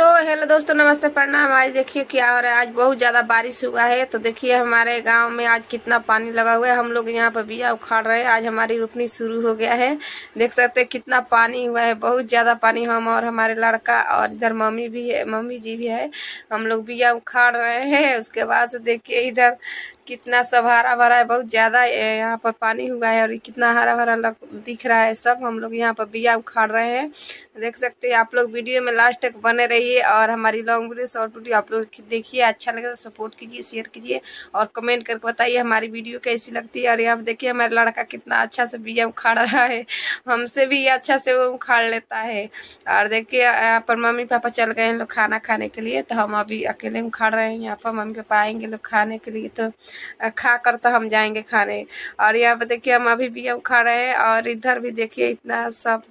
तो हेलो दोस्तों नमस्ते प्रणाम आज देखिए क्या हो रहा है आज बहुत ज्यादा बारिश हुआ है तो देखिए हमारे गांव में आज कितना पानी लगा हुआ है हम लोग यहाँ पर बिया उखाड़ रहे हैं आज हमारी रोपनी शुरू हो गया है देख सकते हैं कितना पानी हुआ है बहुत ज्यादा पानी हम और हमारे लड़का और इधर मम्मी भी है मम्मी जी भी है हम लोग बिया उखाड़ रहे हैं उसके बाद से देखिए इधर कितना सब हरा भरा है बहुत ज्यादा यहाँ पर पानी हुआ है और कितना हरा भरा दिख रहा है सब हम लोग यहाँ पर बिया उखाड़ रहे हैं देख सकते हैं आप लोग वीडियो में लास्ट तक बने रहिए लिए और हमारी लॉन्ग वीडियो शॉर्ट वीडियो आप लोग देखिए अच्छा लगे तो सपोर्ट कीजिए शेयर कीजिए और कमेंट करके बताइए हमारी वीडियो कैसी लगती है और यहाँ देखिए हमारा लड़का कितना अच्छा से बीया उखाड़ रहा है हमसे भी अच्छा से वो उखाड़ लेता है और देखिए यहाँ पर मम्मी पापा चल गए हैं लोग खाना खाने के लिए तो हम अभी अकेले उखाड़ रहे हैं यहाँ पर मम्मी पापा आएंगे लोग खाने के लिए तो खा कर तो हम जाएंगे खाने और यहाँ पर देखिए हम अभी भी उखाड़ रहे हैं और इधर भी देखिए इतना सब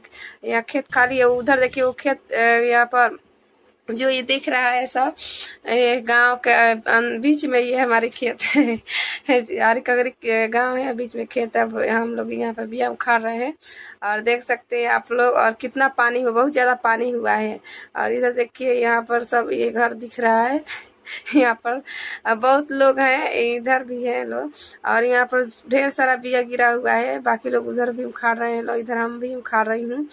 यहाँ खेत खाली है उधर देखिए वो खेत यहाँ पर जो ये देख रहा है सब ये गांव के बीच में ये हमारे खेत है हरिकगरी गांव है बीच में खेत है हम लोग यहाँ पर बिया उखाड़ रहे हैं और देख सकते हैं आप लोग और कितना पानी हुआ बहुत ज़्यादा पानी हुआ है और इधर देखिए यहाँ पर सब ये घर दिख रहा है यहाँ पर बहुत लोग हैं इधर भी हैं लोग और यहाँ पर ढेर सारा बिया गिरा हुआ है बाकी लोग उधर भी उखाड़ रहे हैं लोग इधर हम भी उखाड़ रही हूँ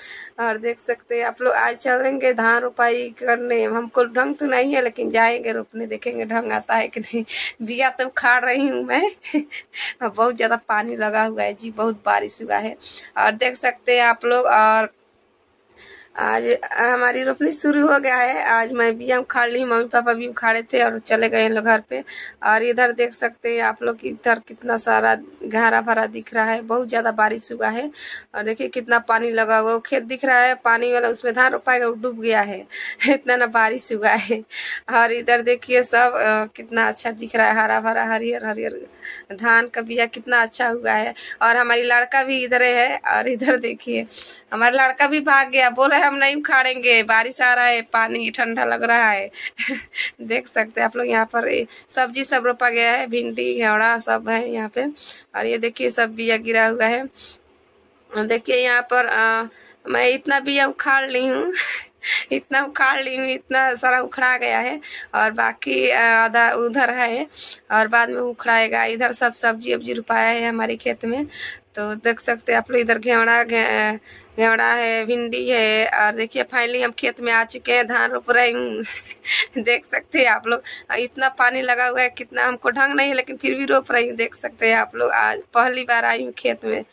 और देख सकते हैं आप लोग आज चलेंगे धान रोपाई करने हमको ढंग तो नहीं है लेकिन जाएंगे रोपने देखेंगे ढंग आता है कि नहीं बिया तो उखाड़ रही हूँ मैं बहुत ज़्यादा पानी लगा हुआ है जी बहुत बारिश हुआ है और देख सकते हैं आप लोग और आज हमारी रोपनी शुरू हो गया है आज मैं भी हम उखाड़ ली मम्मी पापा भी उखाड़े रहे थे और चले गए हैं लोग घर पे और इधर देख सकते हैं आप लोग इधर कितना सारा घरा भरा दिख रहा है बहुत ज़्यादा बारिश हुआ है और देखिए कितना पानी लगा हुआ खेत दिख रहा है पानी वाला उसमें धान रोपाएगा गया डूब गया है इतना ना बारिश हुआ है और इधर देखिए सब कितना अच्छा दिख रहा है हरा भरा हरियर हरियर धान का बिया कितना अच्छा हुआ है और हमारी लड़का भी इधर है और इधर देखिए हमारा लड़का भी भाग गया बोल रहा है हम नहीं उखाड़ेंगे बारिश आ रहा है पानी ठंडा लग रहा है देख सकते हैं आप लोग यहाँ पर सब्जी सब रोपा गया है भिंडी घेवड़ा सब है यहाँ पे और ये देखिए सब बिया गिरा हुआ है देखिए यहाँ पर आ, मैं इतना बिया उखाड़ ली हूँ इतना उखाड़ ली हूँ इतना सारा उखड़ा गया है और बाकी आधा उधर है और बाद में उखड़ाएगा इधर सब सब्जी वब्जी रुपाया है हमारे खेत में तो देख सकते हैं आप लोग इधर घेवड़ा घेवड़ा है भिंडी है और देखिए फाइनली हम खेत में आ चुके हैं धान रोप रहे हूँ देख सकते हैं आप लोग इतना पानी लगा हुआ है कितना हमको ढंग नहीं है लेकिन फिर भी रोप रही हूँ देख सकते हैं आप लोग आज पहली बार आई हूँ खेत में